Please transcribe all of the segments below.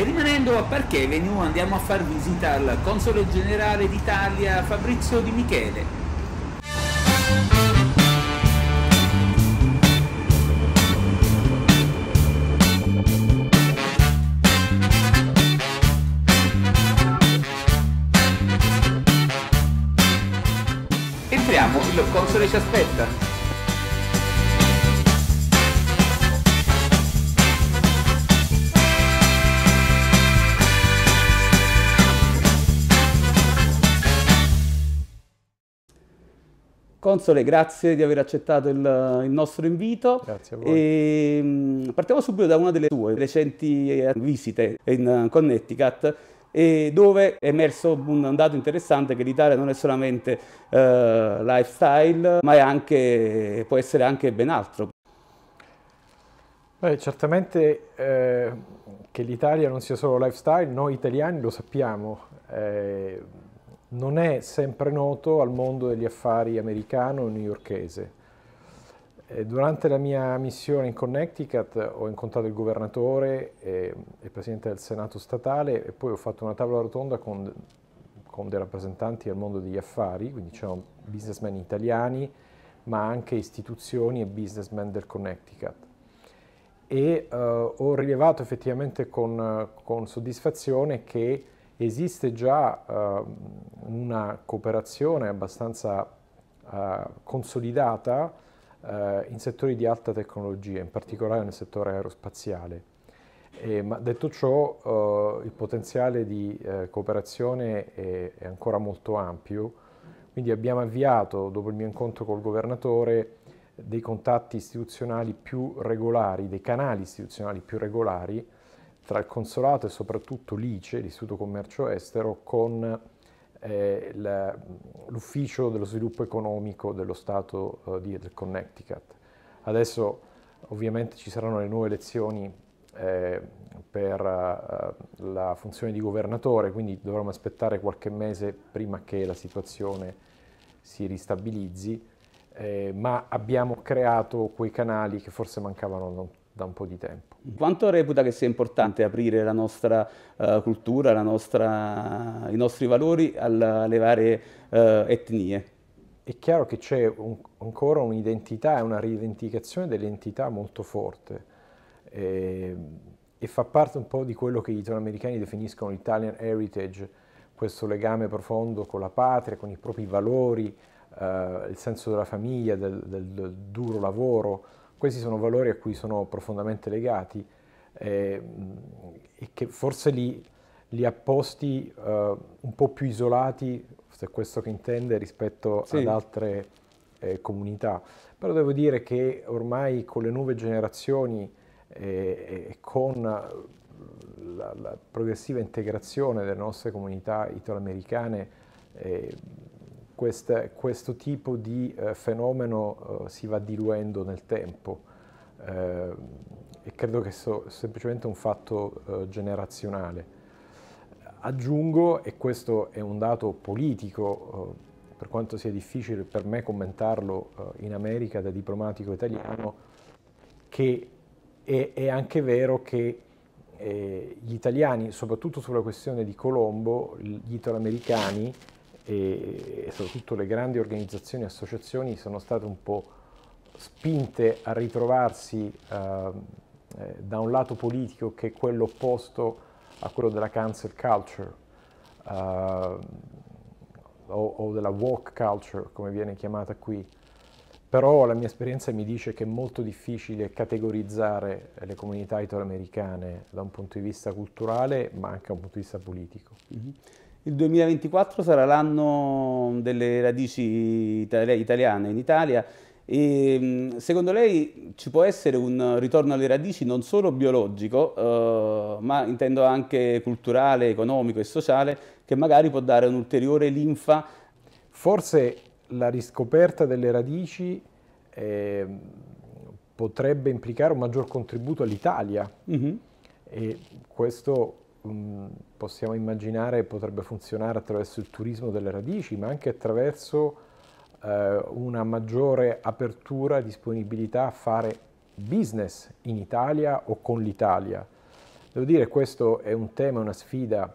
E rimanendo a Parquet Venue andiamo a far visita al Console Generale d'Italia Fabrizio Di Michele. Entriamo, il console ci aspetta. Console, grazie di aver accettato il, il nostro invito. Grazie a voi. E, ehm, partiamo subito da una delle tue recenti eh, visite in eh, Connecticut dove è emerso un dato interessante che l'Italia non è solamente eh, lifestyle, ma anche, può essere anche ben altro. Beh, certamente eh, che l'Italia non sia solo lifestyle, noi italiani lo sappiamo. Eh, non è sempre noto al mondo degli affari americano e newyorchese. Eh, durante la mia missione in Connecticut ho incontrato il governatore e il presidente del Senato statale e poi ho fatto una tavola rotonda con, con dei rappresentanti del mondo degli affari, quindi c'erano businessmen italiani, ma anche istituzioni e businessmen del Connecticut. E uh, ho rilevato effettivamente con, con soddisfazione che esiste già eh, una cooperazione abbastanza eh, consolidata eh, in settori di alta tecnologia, in particolare nel settore aerospaziale. E, ma detto ciò, eh, il potenziale di eh, cooperazione è, è, ancora molto ampio, quindi abbiamo avviato, dopo il mio incontro col governatore, dei contatti istituzionali più regolari, dei canali istituzionali più regolari, tra il Consolato e soprattutto l'ICE, l'Istituto Commercio Estero, con eh, l'Ufficio dello Sviluppo Economico dello Stato eh, di, del Connecticut. Adesso ovviamente ci saranno le nuove elezioni eh, per eh, la funzione di governatore, quindi dovremo aspettare qualche mese prima che la situazione si ristabilizzi, eh, ma abbiamo creato quei canali che forse mancavano da un po' di tempo. Quanto reputa che sia importante aprire la nostra uh, cultura, la nostra, i nostri valori alla, alle varie uh, etnie? È chiaro che c'è un, ancora un'identità e una rivendicazione dell'entità molto forte e, ehm, e fa parte un po' di quello che gli italoamericani definiscono l'Italian heritage, questo legame profondo con la patria, con i propri valori, Uh, il senso della famiglia, del, del, del duro lavoro, questi sono valori a cui sono profondamente legati eh, e che forse li, li ha posti eh, un po' più isolati, se è questo che intende, rispetto sì. ad altre eh, comunità. Però devo dire che ormai con le nuove generazioni eh, e con la, la progressiva integrazione delle nostre comunità italoamericane eh, queste, questo tipo di eh, fenomeno eh, si va diluendo nel tempo eh, e credo che sia semplicemente un fatto eh, generazionale. Aggiungo, e questo è un dato politico, eh, per quanto sia difficile per me commentarlo eh, in America da diplomatico italiano, che è, è anche vero che gli italiani, soprattutto sulla questione di Colombo, gli italoamericani e, soprattutto le grandi organizzazioni e associazioni sono state un po' spinte a ritrovarsi ehm, eh, da un lato politico che è quello opposto a quello della cancel culture eh, o, o, della walk culture come viene chiamata qui però la mia esperienza mi dice che è molto difficile categorizzare le comunità italoamericane da un punto di vista culturale ma anche da un punto di vista politico. Mm-hmm. Il 2024 sarà l'anno delle radici italiane in Italia e secondo lei ci può essere un ritorno alle radici non solo biologico, eh, ma intendo anche culturale, economico e sociale, che magari può dare un'ulteriore linfa? Forse la riscoperta delle radici eh, potrebbe implicare un maggior contributo all'Italia. Mm -hmm. E questo Mm, possiamo immaginare potrebbe funzionare attraverso il turismo delle radici, ma anche attraverso eh, una maggiore apertura e disponibilità a fare business in Italia o con l'Italia. Devo dire che questo è un tema, una sfida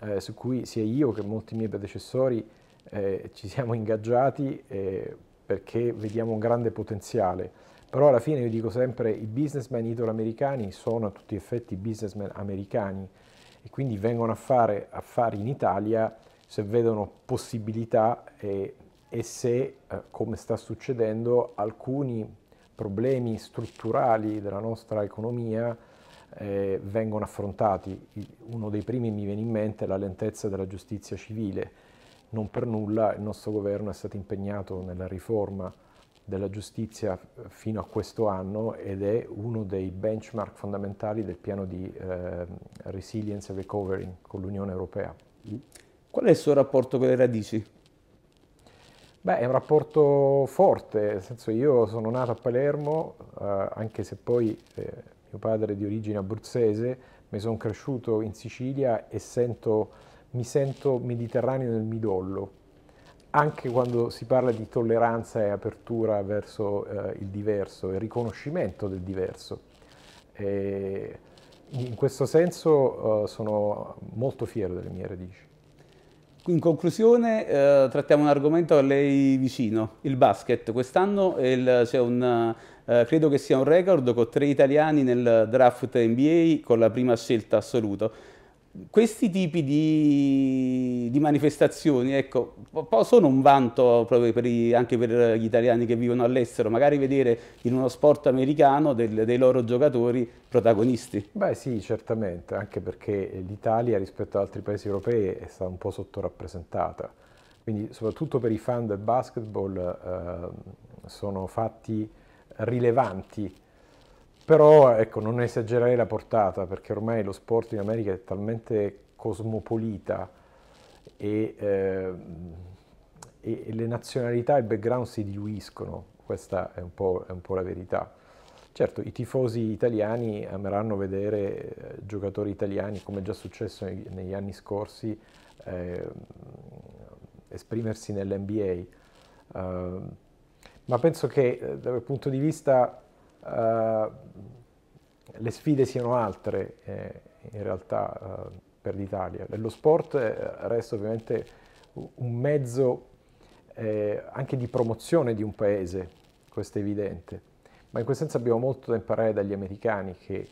eh, su cui sia io che molti miei predecessori eh, ci siamo ingaggiati eh, perché vediamo un grande potenziale. Però alla fine io dico sempre i businessman italo-americani sono a tutti gli effetti businessman americani e quindi vengono a fare affari in Italia se vedono possibilità e, e se, eh, come sta succedendo, alcuni problemi strutturali della nostra economia eh, vengono affrontati. Uno dei primi mi viene in mente è la lentezza della giustizia civile. Non per nulla il nostro governo è stato impegnato nella riforma della giustizia eh, fino a questo anno ed è uno dei benchmark fondamentali del piano di eh, resilience e recovery con l'Unione Europea. Mm. Qual è il suo rapporto con le radici? Beh, è un rapporto forte, nel senso io sono nato a Palermo, eh, anche se poi eh, mio padre è di origine abruzzese, mi sono cresciuto in Sicilia e sento, mi sento mediterraneo nel midollo anche quando si parla di tolleranza e apertura verso eh, il diverso e riconoscimento del diverso. E in questo senso eh, sono molto fiero delle mie radici. In conclusione eh, trattiamo un argomento a lei vicino, il basket. Quest'anno eh, credo che sia un record con tre italiani nel draft NBA con la prima scelta assoluta questi tipi di, di manifestazioni ecco, sono un vanto proprio per i, anche per gli italiani che vivono all'estero, magari vedere in uno sport americano del, dei loro giocatori protagonisti. Beh sì, certamente, anche perché l'Italia rispetto ad altri paesi europei è stata un po' sottorappresentata, quindi soprattutto per i fan del basketball eh, sono fatti rilevanti però ecco, non esagerare la portata, perché ormai lo sport in America è talmente cosmopolita e, eh, e, e le nazionalità e il background si diluiscono, questa è un po', è un po la verità. Certo, i tifosi italiani ameranno vedere eh, giocatori italiani, come è già successo negli anni scorsi, eh, esprimersi nell'NBA, eh, ma penso che eh, dal punto di vista eh, le sfide siano altre eh, in realtà eh, per l'Italia. Lo sport eh, resta ovviamente un mezzo anche di promozione di un paese, questo è evidente, ma in quel senso abbiamo molto da imparare dagli americani che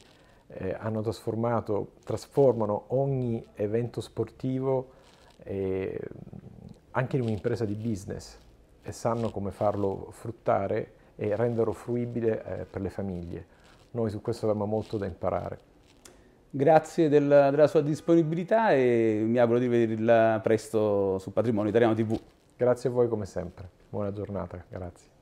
hanno trasformato, trasformano ogni evento sportivo anche in un'impresa di business e sanno come farlo fruttare e renderlo fruibile eh, per le famiglie. Noi su questo abbiamo molto da imparare. Grazie della, della sua disponibilità e mi auguro di vederla presto su Patrimonio Italiano TV. Grazie a voi come sempre, buona giornata, grazie.